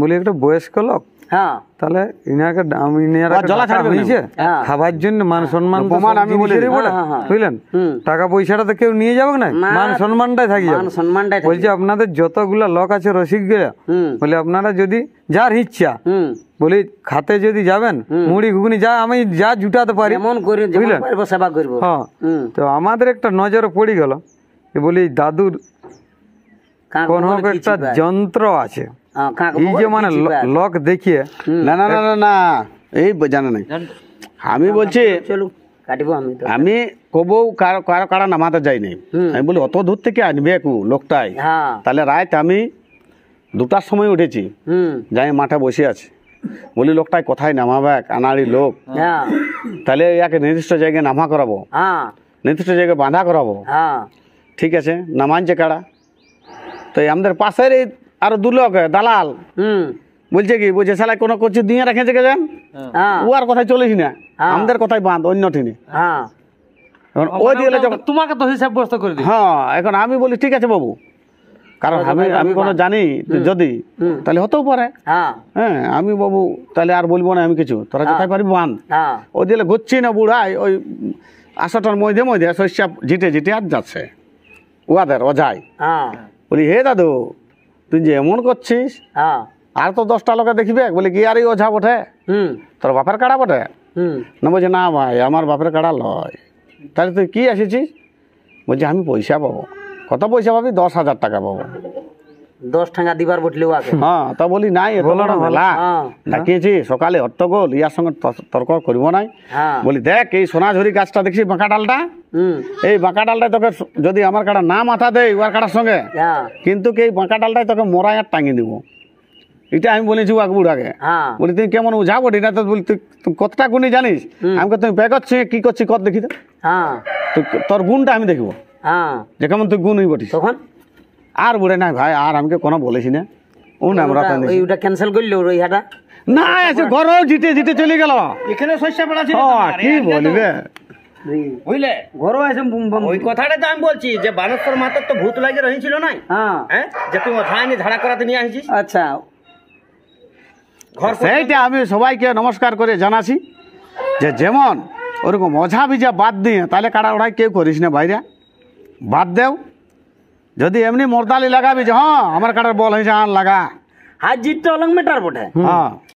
বলি একটা বয়স্ক লোক হ্যাঁ। তাহলে হ্যাঁ। খাবার জন্য হ্যাঁ। টাকা পয়সাটা কেউ নিয়ে যাবে না মান বলছি আপনাদের যতগুলা লোক আছে রসিক গেলা বলে আপনারা যদি যার ইচ্ছা বলি খাতে যদি যাবেন মুড়ি ঘুগনি যা আমি যা জুটাতে পারি বুঝলেন হ্যাঁ তো আমাদের একটা নজরে পড়ে গেল বলি দাদুর কোন একটা যন্ত্র আছে লোক মানে দেখিয়ে না না না না না এই জানা নাই আমি বলছি আমি কবৌ কারো কারো কারা নামাতে যাই নাই আমি বলি অত দূর থেকে আনবে একু লোকটাই হ্যাঁ। তাহলে রাত আমি দুটার সময় উঠেছি যাই মাঠে বসে আছি বলি লোকটাই কোথায় নামাবে আনাড়ি লোক হ্যাঁ। তাহলে একে নির্দিষ্ট জায়গায় নামা করাবো হ্যাঁ। নির্দিষ্ট জায়গায় বাঁধা করাবো ঠিক আছে নামানছে কারা তো আমাদের পাশের এই আর দুলোকে দালাল হুম বলছে কি বলছে সেলাই কোনো কোচি দিয়ে রেখেছে কে যান হ্যাঁ। ও কথায় চলিস না হ্যাঁ। আমাদের কথাই বাঁধ অন্য ঠিনে হ্যাঁ। এখন ওই দিলে তোমাকে তো হিসাব করে দিই হ্যাঁ এখন আমি বলি ঠিক আছে বাবু কারণ আমি আমি কোনো জানি যদি তাহলে হতেও পারে হ্যাঁ আমি বাবু তাহলে আর বলবো না আমি কিছু তোরা যেতে পারবি বাঁধ ওই দিলে ঘুরছি না বুড়াই ওই আশাটার মধ্যে মধ্যে শস্যা জিটে জিটে আর যাচ্ছে ওয়াদের ও বলি হে দাদু তুই যে এমন করছিস হ্যাঁ। আর তো দশটা লোকে দেখবে বলে কি আর ওঝা বটে তোর বাপের কাড়া বটে হুম না বলছে না ভাই আমার বাপের কাড়া লয় তাহলে তুই কি এসেছিস বলছি আমি পয়সা পাবো কত পয়সা পাবি দশ হাজার টাকা পাবো দশ টাকা দিবার বটলেও আগে হ্যাঁ তা বলি নাই মেলা হ্যাঁ, হ্যাঁ। ডাকিয়েছি সকালে হট্টগোল ইয়ার সঙ্গে তর্ক করবো নাই বলি দেখ এই সোনাঝুরি গাছটা দেখছি বাঁকা ডালটা এই বাঁকা ডালটাই তোকে যদি আমার কাটা না মাথা দেয় ওয়ার কাটার সঙ্গে হ্যাঁ। কিন্তু এই বাঁকা ডালটাই তোকে মরাই আর টাঙিয়ে দিব এটা আমি বলেছি বুড়াকে হ্যাঁ। বলি তুমি কেমন উঝাবো না তো বলি তুই কতটা গুণই জানিস আমাকে তুমি প্যাক করছি কি করছি কত দেখি তো হ্যাঁ। তোর গুণটা আমি দেখবো যে কেমন তুই গুণ বটিস তখন আর বুড়ে নাই ভাই আর আমাকে কোনো বলেছি না ও আমরা রাখা ওইটা ক্যান্সেল করলো ইহাটা না ঘরও জিতে জিতে চলে গেল এখানে শস্য পড়া কি বলবে বুঝলে ঘরও ওই কথাটা তো আমি বলছি যে বানস্তর মাতার তো ভূত লাগে রয়েছিল নাই হ্যাঁ, হ্যাঁ? যে তুমি অধায়নি ধারা করাতে নিয়ে আসছি আচ্ছা সেইটা আমি সবাইকে নমস্কার করে জানাছি যে যেমন ওরকম অঝা বিজা বাদ দিয়ে তাহলে কাড়া ওড়াই কেউ করিস না ভাইরা বাদ দেও যদি এমনি মর্দালি লাগাবি যে হ্যাঁ আমার কাটার বল হয়েছে আন লাগা হাত জিততে অলং মেটার বটে হ্যাঁ